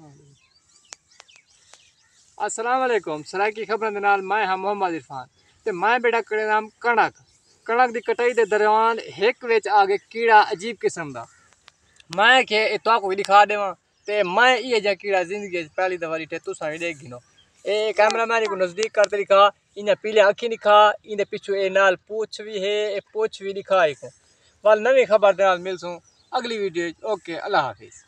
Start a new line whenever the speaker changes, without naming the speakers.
हाँ। असलम सराय की खबर नाल मैं हाँ मोहम्मद इरफान तो मैं बेटा कड़े नाम कणक कणक की कटाई के दौरान एक बिच आ गए कीड़ा अजीब किस्म का मैं तो तुआको दिखा
देव तो मैं ये जहाँ कीड़ा जिंदगी पहली दफा डिठे तुस देख गिनो ए कैमरा मैन को नज़दीक करते दिखा इन्हें पीले अखी दिखा इन्हें पिछू ए नाल पूछ भी है पूछ भी दिखा एक वाल नवी खबर दे मिलसूँ अगली वीडियो ओके अल्लाह हाफिज़